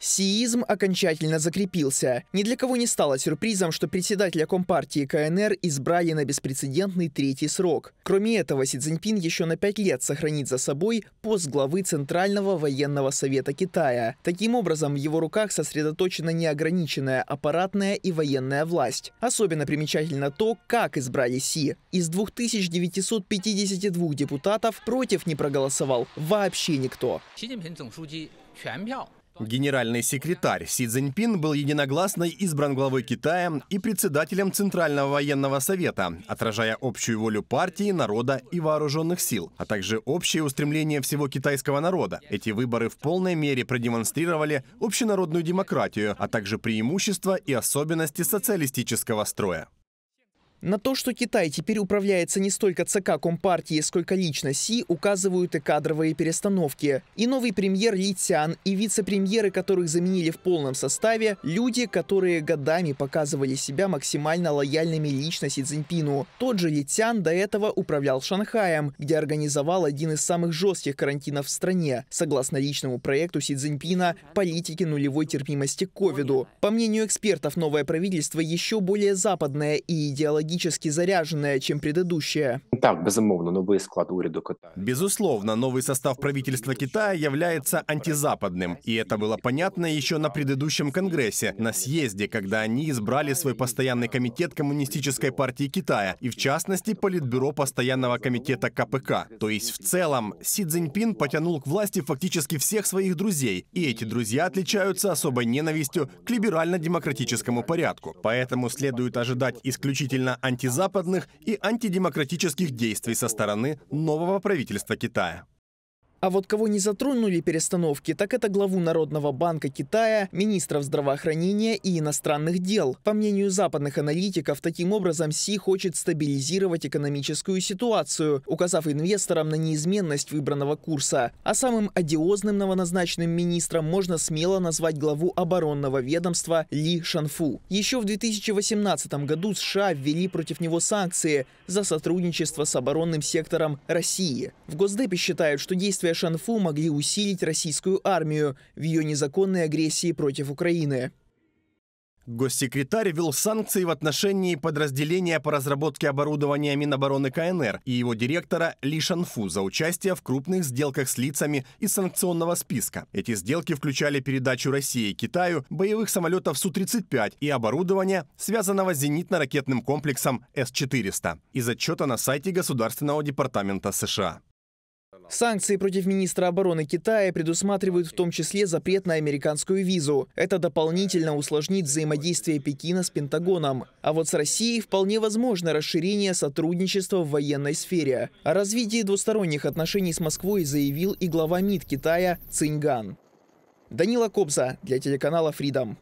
Сиизм окончательно закрепился. Ни для кого не стало сюрпризом, что председателя Компартии КНР избрали на беспрецедентный третий срок. Кроме этого, Си Цзиньпин еще на пять лет сохранит за собой пост главы Центрального военного совета Китая. Таким образом, в его руках сосредоточена неограниченная аппаратная и военная власть. Особенно примечательно то, как избрали Си. Из 2952 депутатов против не проголосовал вообще никто. Генеральный секретарь Си Цзиньпин был единогласно избран главой Китая и председателем Центрального военного совета, отражая общую волю партии, народа и вооруженных сил, а также общее устремление всего китайского народа. Эти выборы в полной мере продемонстрировали общенародную демократию, а также преимущества и особенности социалистического строя. На то, что Китай теперь управляется не столько ЦК Компартии, сколько лично Си, указывают и кадровые перестановки. И новый премьер Ли Цян, и вице-премьеры, которых заменили в полном составе, люди, которые годами показывали себя максимально лояльными лично Си Цзиньпину. Тот же Ли Цян до этого управлял Шанхаем, где организовал один из самых жестких карантинов в стране, согласно личному проекту Си Цзиньпина «Политики нулевой терпимости к ковиду». По мнению экспертов, новое правительство еще более западное и идеологичное магически заряженная, чем предыдущая. Так, безумовно, новий склад уряду Китая. Безусловно, новый состав правительства Китая является антизападным, и это было понятно еще на предыдущем Конгрессе, на съезде, когда они избрали свой постоянный комитет Коммунистической партии Китая, и в частности Политбюро постоянного комитета КПК. То есть в целом Си Цзиньпин потянул к власти фактически всех своих друзей, и эти друзья отличаются особой ненавистью к либерально-демократическому порядку. Поэтому следует ожидать исключительно антизападных и антидемократических никаких действий со стороны нового правительства Китая. А вот кого не затронули перестановки, так это главу Народного банка Китая, министров здравоохранения и иностранных дел. По мнению западных аналитиков, таким образом Си хочет стабилизировать экономическую ситуацию, указав инвесторам на неизменность выбранного курса. А самым одиозным новоназначенным министром можно смело назвать главу оборонного ведомства Ли Шанфу. Еще в 2018 году США ввели против него санкции за сотрудничество с оборонным сектором России. В Госдепе считают, что действия Действия Шанфу могли усилить российскую армию в ее незаконной агрессии против Украины. Госсекретарь ввел санкции в отношении подразделения по разработке оборудования Минобороны КНР и его директора Ли Шанфу за участие в крупных сделках с лицами из санкционного списка. Эти сделки включали передачу России и Китаю боевых самолетов Су-35 и оборудования, связанного с зенитно-ракетным комплексом С-400 из отчета на сайте Государственного департамента США. Санкции против министра обороны Китая предусматривают в том числе запрет на американскую визу. Это дополнительно усложнит взаимодействие Пекина с Пентагоном. А вот с Россией вполне возможно расширение сотрудничества в военной сфере. О развитии двусторонних отношений с Москвой заявил и глава МИД Китая Циньган. Данила Кобза для телеканала Freedom.